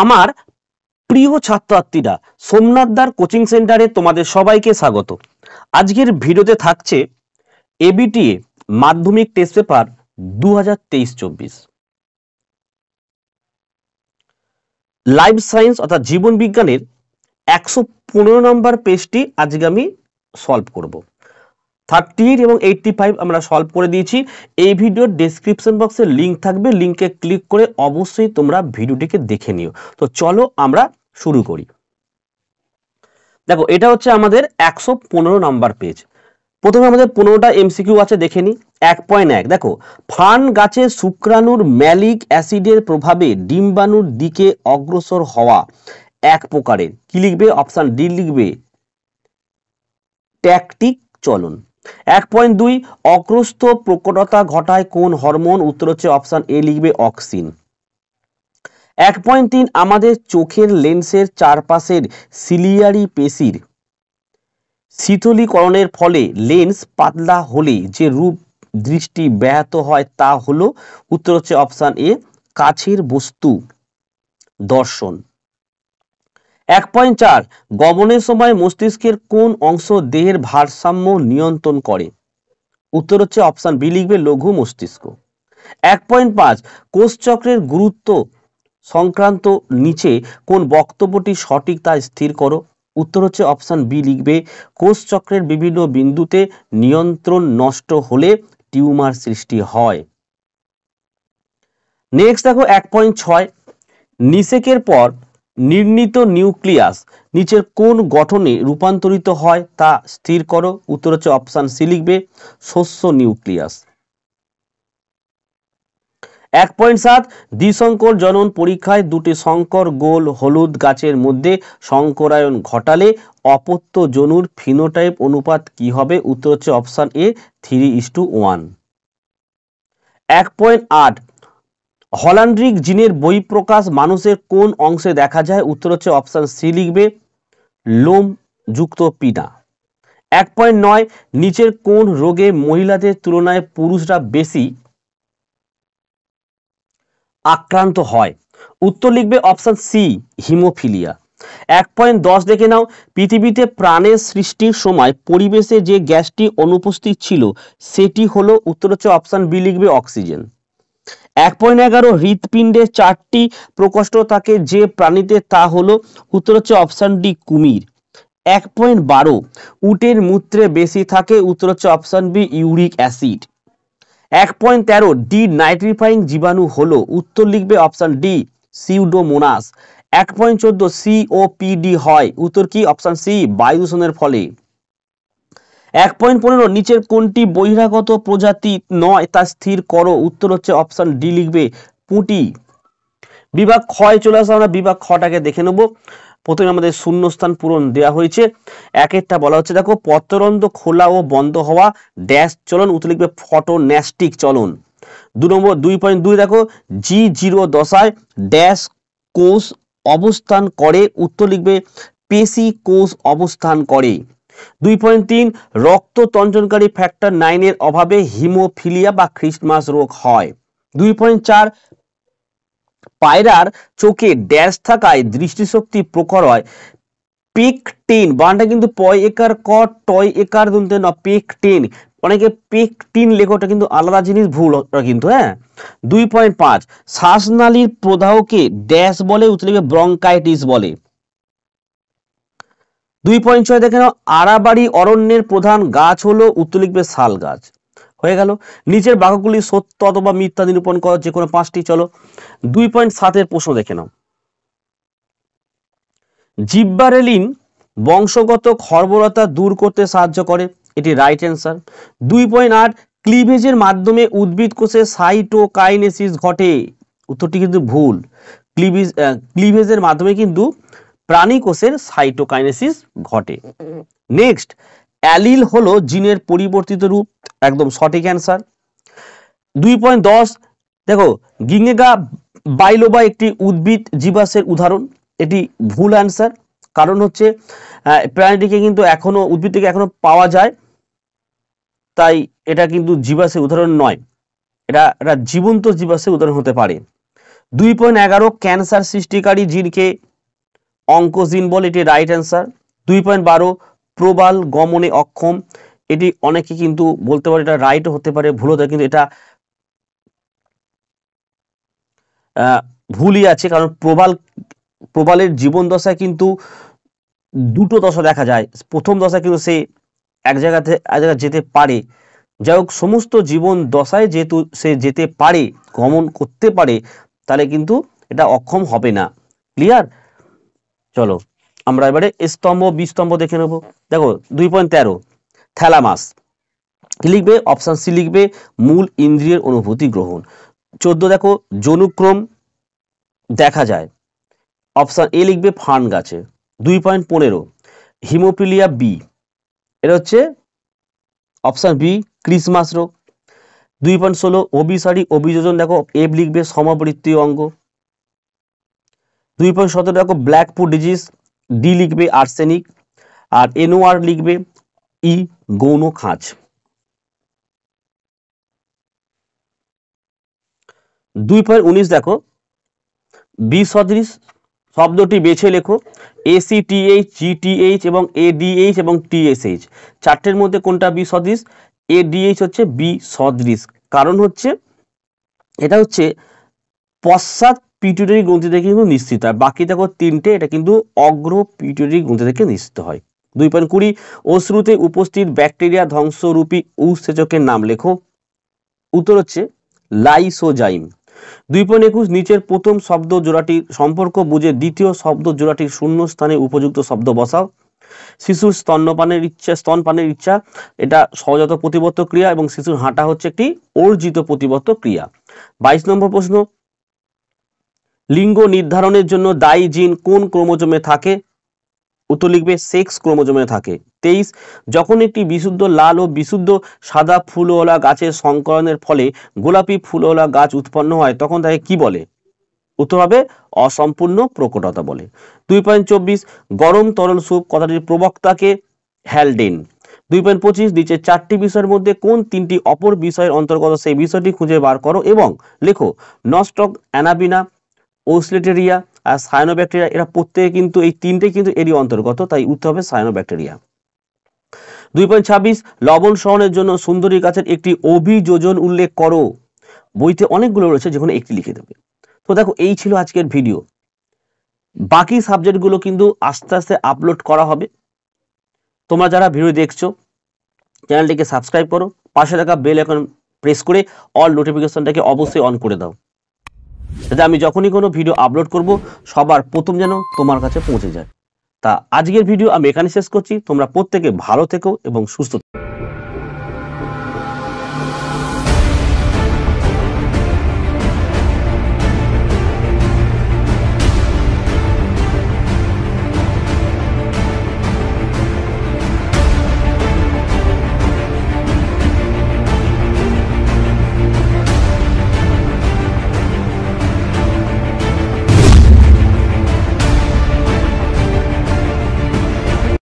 আমার প্রিয় ছাত্রছাত্রীরা সোমনাথদার কোচিং সেন্টারে তোমাদের সবাইকে স্বাগত আজকের ভিডিওতে থাকছে এবিটিএ মাধ্যমিক টেস্ট পেপার দু হাজার লাইফ সায়েন্স অর্থাৎ জীবন বিজ্ঞানের একশো পনেরো নম্বর পেজটি আজকে আমি সলভ করবো থার্টির এবং এইটটি ফাইভ আমরা সলভ করে দিয়েছি এই ভিডিওর ডেসক্রিপশন বক্সে লিঙ্ক থাকবে লিঙ্কে ক্লিক করে অবশ্যই তোমরা ভিডিওটিকে দেখে নিও তো চলো আমরা শুরু করি দেখো এটা হচ্ছে আমাদের একশো পনেরো নাম্বার পেজ প্রথমে আমাদের পনেরোটা এমসিকিউ আছে দেখে নিই এক পয়েন্ট এক দেখো ফান গাছে শুক্রাণুর ম্যালিক অ্যাসিডের প্রভাবে ডিম্বাণুর দিকে অগ্রসর হওয়া এক প্রকারের কি লিখবে অপশান ডি লিখবে ট্যাকটিক চলন এক পয়েন্ট দুই অক্রস্থ প্রকটতা ঘটায় কোন হরমোন উত্তর হচ্ছে অপশান এ লিখবে অক্সিন এক পয়েন্ট তিন আমাদের চোখের লেন্সের চারপাশের সিলিয়ারি পেশির শীতলীকরণের ফলে লেন্স পাতলা হলে যে রূপ দৃষ্টি ব্যাহত হয় তা হল উত্তর হচ্ছে অপশান এ কাছের বস্তু দর্শন এক পয়েন্ট চার গমনের সময় মস্তিষ্কের কোন অংশ দেহের ভারসাম্য নিয়ন্ত্রণ করে উত্তর হচ্ছে অপশান বি লিখবে লঘু মস্তিষ্ক এক পয়েন্ট পাঁচ কোষচক্রের গুরুত্ব সংক্রান্ত নিচে কোন বক্তব্যটি সঠিক তা স্থির করো উত্তর হচ্ছে অপশান বি লিখবে কোষচক্রের বিভিন্ন বিন্দুতে নিয়ন্ত্রণ নষ্ট হলে টিউমার সৃষ্টি হয় নেক্সট দেখো এক পয়েন্ট ছয় নিষেকের পর নির্ণীত নিউক্লিয়াস নিচের কোন গঠনে রূপান্তরিত হয় তা স্থির করো উত্তর হচ্ছে অপশান সি লিখবে শস্য নিউক্লিয়াস এক পয়েন্ট সাত দ্বিশঙ্কর জনন পরীক্ষায় দুটি শঙ্কর গোল হলুদ গাছের মধ্যে শঙ্করায়ন ঘটালে অপত্য জনুর ফিনোটাইপ অনুপাত কি হবে উত্তর হচ্ছে option A three is to one এক পয়েন্ট আট হলান্ড্রিক জিনের বই প্রকাশ মানুষের কোন অংশে দেখা যায় উত্তর হচ্ছে অপশান সি লিখবে লোম যুক্ত পিনা এক পয়েন্ট নয় নিচের কোন রোগে মহিলাদের তুলনায় পুরুষরা বেশি আক্রান্ত হয় উত্তর লিখবে অপশান সি হিমোফিলিয়া এক পয়েন্ট দশ দেখে নাও পৃথিবীতে প্রাণের সৃষ্টির সময় পরিবেশে যে গ্যাসটি অনুপস্থিত ছিল সেটি হলো উত্তর হচ্ছে অপশান বি লিখবে অক্সিজেন এক পয়েন্ট এগারো হৃৎপিণ্ডের চারটি প্রকোষ্ঠ থাকে যে প্রাণীতে তা হলো উত্তর হচ্ছে অপশান ডি কুমির এক পয়েন্ট বারো উটের মূত্রে বেশি থাকে উত্তর হচ্ছে অপশান বি ইউরিক অ্যাসিড এক পয়েন্ট তেরো ডি নাইট্রিফাইং জীবাণু হলো উত্তর লিখবে অপশান ডি সিউডোমোনাস এক পয়েন্ট চোদ্দ সিওপিডি হয় উত্তর কি অপশান সি বায়ু দূষণের ফলে এক পয়েন্ট পনেরো নিচের কোনটি বহিরাগত প্রজাতি নয় তা স্থির করো উত্তর হচ্ছে অপশান ডি লিখবে পুঁটি বিভাগ ক্ষয় চলে আসা আমরা বিভাগ খটাকে দেখে নেব প্রথমে আমাদের শূন্যস্থান পূরণ দেওয়া হয়েছে একটা বলা হচ্ছে দেখো পত্তরন্ধ খোলা ও বন্ধ হওয়া ড্যাশ চলন উত্তর লিখবে ফটোন্যাস্টিক চলন দু নম্বর দুই পয়েন্ট দুই দেখো জি জিরো দশায় ড্যাশ কোষ অবস্থান করে উত্তর লিখবে পেশি কোষ অবস্থান করে দুই পয়েন্ট তিন রক্ত তঞ্চনকারী ফ্যাক্টর নাইনের অভাবে হিমোফিলিয়া বা খ্রিস্টমাস রোগ হয় দুই পয়েন্ট চার পায়রার চোখে ড্যাশ থাকায় দৃষ্টিশক্তি প্রখর হয় পেকটিন বানটা কিন্তু পয় একার ক টয় একার দুনতে না পেকটিন অনেকে টিন লেখটা কিন্তু আলাদা জিনিস ভুল কিন্তু হ্যাঁ দুই পয়েন্ট পাঁচ শ্বাসনালীর প্রদাহকে ড্যাশ বলে উতলেকে ব্রঙ্কাইটিস বলে দুই পয়েন্ট ছয় দেখে নাও আরাবাড়ি অরণ্যের প্রধান গাছ হলো উত্তর লিখবে শাল গাছ হয়ে গেল নিচের বাঘগুলি সত্য অথবা মিথ্যা নিরূপণ করার যে কোনো পাঁচটি চলো দুই পয়েন্ট সাতের প্রশ্ন দেখে নাও জিব্বারেলিন বংশগত খর্বরতা দূর করতে সাহায্য করে এটি রাইট অ্যান্সার দুই পয়েন্ট আট ক্লিভেজের মাধ্যমে উদ্ভিদ কোষে সাইটোকাইনেসিস ঘটে উত্তরটি কিন্তু ভুল ক্লিভিজ ক্লিভেজের মাধ্যমে কিন্তু প্রাণী কোষের সাইটোকাইনেসিস ঘটে নেক্সট অ্যালিল হলো জিনের পরিবর্তিত রূপ একদম সঠিক অ্যান্সার দুই পয়েন্ট দশ দেখো গিঙ্গেগা বাইলোবা একটি উদ্ভিদ জীবাশের উদাহরণ এটি ভুল অ্যান্সার কারণ হচ্ছে প্রাণীটিকে কিন্তু এখনো উদ্ভিদ থেকে এখনো পাওয়া যায় তাই এটা কিন্তু জীবাশের উদাহরণ নয় এটা এটা জীবন্ত জীবাশের উদাহরণ হতে পারে দুই পয়েন্ট এগারো ক্যান্সার সৃষ্টিকারী জিনকে অঙ্কোজিন বল এটি রাইট অ্যান্সার দুই পয়েন্ট বারো প্রবাল গমনে অক্ষম এটি অনেকে কিন্তু বলতে পারে এটা রাইট হতে পারে ভুল হতে কিন্তু এটা ভুলই আছে কারণ প্রবাল প্রবালের জীবন দশায় কিন্তু দুটো দশা দেখা যায় প্রথম দশা কিন্তু সে এক জায়গাতে এক জায়গায় যেতে পারে যাই হোক সমস্ত জীবন দশায় যেহেতু সে যেতে পারে গমন করতে পারে তাহলে কিন্তু এটা অক্ষম হবে না ক্লিয়ার চলো আমরা এবারে স্তম্ভ বিস্তম্ভ দেখে নেবো দেখো দুই পয়েন্ট তেরো থ্যালামাস কি লিখবে অপশান সি লিখবে মূল ইন্দ্রিয়ের অনুভূতি গ্রহণ চোদ্দ দেখো যনুক্রম দেখা যায় অপশান এ লিখবে ফান গাছে দুই পয়েন্ট পনেরো হিমোপিলিয়া বি এটা হচ্ছে অপশান বি ক্রিসমাস রোগ দুই পয়েন্ট ষোলো অভিসারী অভিযোজন দেখো এব লিখবে সমবৃত্তীয় অঙ্গ দুই পয়েন্ট সতেরো রাখো ব্ল্যাকপুর ডিজিজ ডি লিখবে আর্সেনিক আর এনওআর লিখবে ই গৌণ খাঁচ দুই পয়েন্ট উনিশ দেখো বি সদৃশ শব্দটি বেছে লেখো এসিটিএইচ জিটিএইচ এবং এডিএইচ এবং টিএসএইচ চারটের মধ্যে কোনটা বি সদৃশ এডিএইচ হচ্ছে বি সদৃশ কারণ হচ্ছে এটা হচ্ছে পশ্চাৎ পিটুটারি গ্রন্থি থেকে কিন্তু নিশ্চিত হয় বাকি দেখো তিনটে এটা কিন্তু অগ্র পিটুটারি গ্রন্থি থেকে নিশ্চিত হয় দুই পয়েন্ট কুড়ি অশ্রুতে উপস্থিত ব্যাকটেরিয়া ধ্বংসরূপী উৎসেচকের নাম লেখো উত্তর হচ্ছে লাইসোজাইম দুই পয়েন্ট একুশ নিচের প্রথম শব্দ জোড়াটির সম্পর্ক বুঝে দ্বিতীয় শব্দ জোড়াটির শূন্য স্থানে উপযুক্ত শব্দ বসাও শিশুর স্তন্যপানের ইচ্ছা স্তনপানের ইচ্ছা এটা সহজাত প্রতিবদ্ধ ক্রিয়া এবং শিশুর হাঁটা হচ্ছে একটি অর্জিত প্রতিবদ্ধ ক্রিয়া বাইশ নম্বর প্রশ্ন লিঙ্গ নির্ধারণের জন্য দায়ী জিন কোন ক্রোমোজোমে থাকে উত্তর লিখবে সেক্স ক্রোমোজোমে থাকে তেইশ যখন একটি বিশুদ্ধ লাল ও বিশুদ্ধ সাদা ফুলওয়ালা গাছের সংকরণের ফলে গোলাপি ফুলওয়ালা গাছ উৎপন্ন হয় তখন তাকে কি বলে উত্তর হবে অসম্পূর্ণ প্রকটতা বলে দুই পয়েন্ট চব্বিশ গরম তরল স্যুপ কথাটির প্রবক্তাকে হ্যালডেন দুই পয়েন্ট পঁচিশ নিচে চারটি বিষয়ের মধ্যে কোন তিনটি অপর বিষয়ের অন্তর্গত সেই বিষয়টি খুঁজে বার করো এবং লেখো নস্টক অ্যানাবিনা ওসলেটেরিয়া আর ব্যাকটেরিয়া এরা প্রত্যেকে কিন্তু এই তিনটে কিন্তু এরই অন্তর্গত তাই উঠতে হবে ব্যাকটেরিয়া দুই পয়েন্ট ছাব্বিশ লবণ সহনের জন্য সুন্দরী গাছের একটি অভিযোজন উল্লেখ করো বইতে অনেকগুলো রয়েছে যেখানে একটি লিখে দেবে তো দেখো এই ছিল আজকের ভিডিও বাকি সাবজেক্টগুলো কিন্তু আস্তে আস্তে আপলোড করা হবে তোমরা যারা ভিডিও দেখছো চ্যানেলটিকে সাবস্ক্রাইব করো পাশে থাকা বেল এখন প্রেস করে অল নোটিফিকেশনটাকে অবশ্যই অন করে দাও যাতে আমি যখনই কোনো ভিডিও আপলোড করব সবার প্রথম যেন তোমার কাছে পৌঁছে যায় তা আজকের ভিডিও আমি এখানে শেষ করছি তোমরা প্রত্যেকে ভালো থেকো এবং সুস্থ থেকো